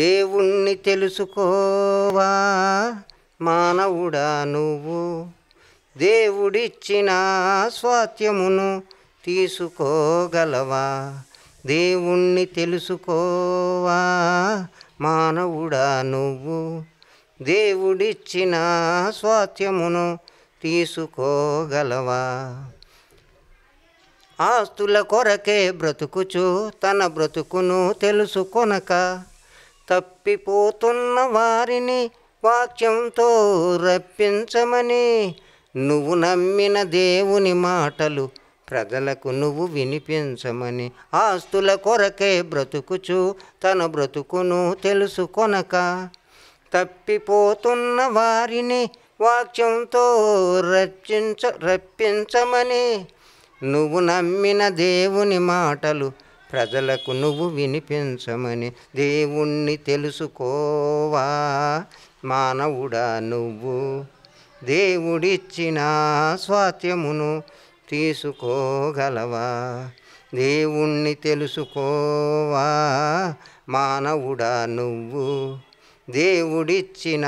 దేవుణ్ణి తెలుసుకోవా మానవుడా నువ్వు దేవుడిచ్చిన స్వాత్యమును తీసుకోగలవా దేవుణ్ణి తెలుసుకోవా మానవుడా నువ్వు దేవుడిచ్చిన స్వాత్యమును తీసుకోగలవా ఆస్తుల కొరకే బ్రతుకుచు తన బ్రతుకును తెలుసుకొనక తప్పిపోతున్న వారిని వాక్యంతో రప్పించమని నువ్వు నమ్మిన దేవుని మాటలు ప్రజలకు నువ్వు వినిపించమని ఆస్తుల కొరకే బ్రతుకుచు తన బ్రతుకును తెలుసుకొనక తప్పిపోతున్న వారిని వాక్యంతో రచ్చించ రప్పించమని నువ్వు నమ్మిన దేవుని మాటలు ప్రజలకు నువ్వు వినిపించమని దేవుణ్ణి తెలుసుకోవా మానవుడా నువ్వు దేవుడిచ్చిన స్వాత్యమును తీసుకోగలవా దేవుణ్ణి తెలుసుకోవా మానవుడా నువ్వు దేవుడిచ్చిన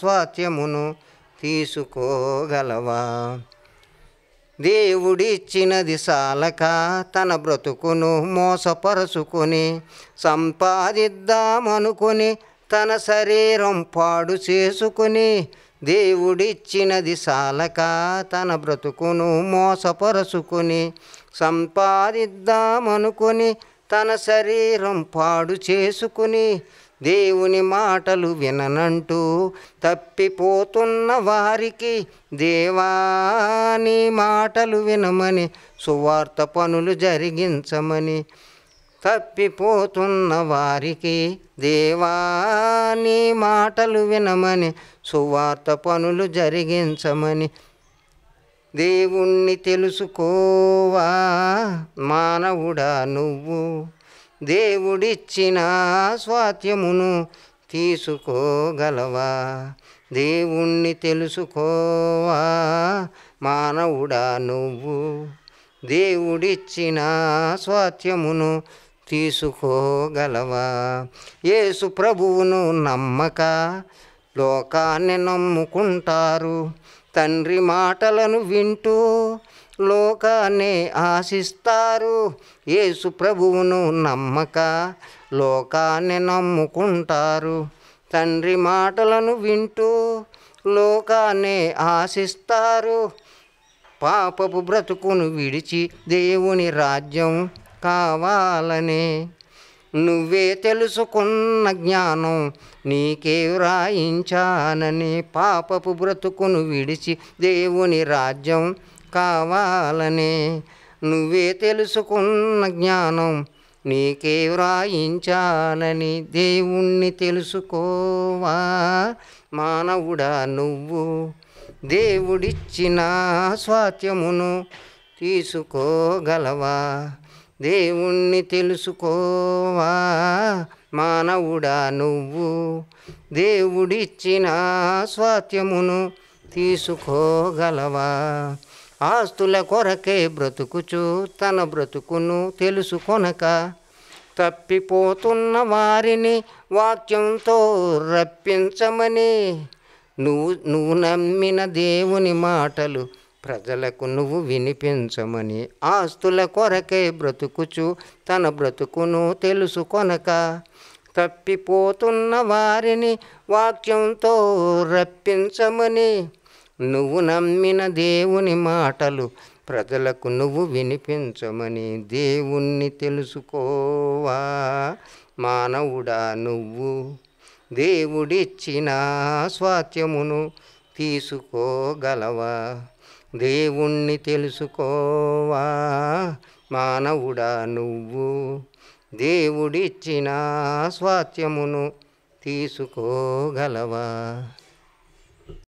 స్వాత్యమును తీసుకోగలవా దేవుడిచ్చినది సాలక తన బ్రతుకును మోసపరుచుకొని సంపాదిద్దామనుకొని తన శరీరం పాడు చేసుకుని దేవుడిచ్చినది సాలక తన బ్రతుకును మోసపరుచుకొని సంపాదిద్దామనుకొని తన శరీరం పాడు చేసుకుని దేవుని మాటలు విననంటూ తప్పిపోతున్న వారికి దేవాని మాటలు వినమని సువార్త పనులు జరిగించమని తప్పిపోతున్న వారికి దేవాని మాటలు వినమని సువార్త పనులు జరిగించమని దేవుణ్ణి తెలుసుకోవా మానవుడా నువ్వు దేవుడిచ్చిన స్వాత్యమును తీసుకోగలవా దేవుణ్ణి తెలుసుకోవా మానవుడా నువ్వు దేవుడిచ్చిన స్వాత్యమును తీసుకోగలవా యేసు ప్రభువును నమ్మక లోకాన్ని నమ్ముకుంటారు తండ్రి మాటలను వింటూ లోకాన్ని ఆశిస్తారు యేసు ప్రభువును నమ్మక లోకాన్ని నమ్ముకుంటారు తండ్రి మాటలను వింటూ లోకాన్ని ఆశిస్తారు పాపపు బ్రతుకును విడిచి దేవుని రాజ్యం కావాలని నువ్వే తెలుసుకున్న జ్ఞానం నీకే వ్రాయించానని పాపపు బ్రతుకును విడిచి దేవుని రాజ్యం కావాలనే నువ్వే తెలుసుకున్న జ్ఞానం నీకే వ్రాయించాలని దేవుణ్ణి తెలుసుకోవా మానవుడా నువ్వు దేవుడిచ్చిన స్వాత్యమును తీసుకోగలవా దేవుణ్ణి తెలుసుకోవా మానవుడా నువ్వు దేవుడిచ్చిన స్వాత్యమును తీసుకోగలవా ఆస్తుల కొరకే బ్రతుకుచు తన బ్రతుకును తెలుసుకొనక తప్పిపోతున్న వారిని వాక్యంతో రప్పించమని నువ్వు నువ్వు నమ్మిన దేవుని మాటలు ప్రజలకు నువ్వు వినిపించమని ఆస్తుల కొరకే బ్రతుకుచు తన బ్రతుకును తెలుసుకొనక తప్పిపోతున్న వారిని వాక్యంతో రప్పించమని నువ్వు నమ్మిన దేవుని మాటలు ప్రజలకు నువ్వు వినిపించమని దేవుణ్ణి తెలుసుకోవా మానవుడా నువ్వు దేవుడిచ్చిన స్వాత్యమును తీసుకోగలవా దేవుణ్ణి తెలుసుకోవా మానవుడా నువ్వు దేవుడిచ్చిన స్వాత్యమును తీసుకోగలవా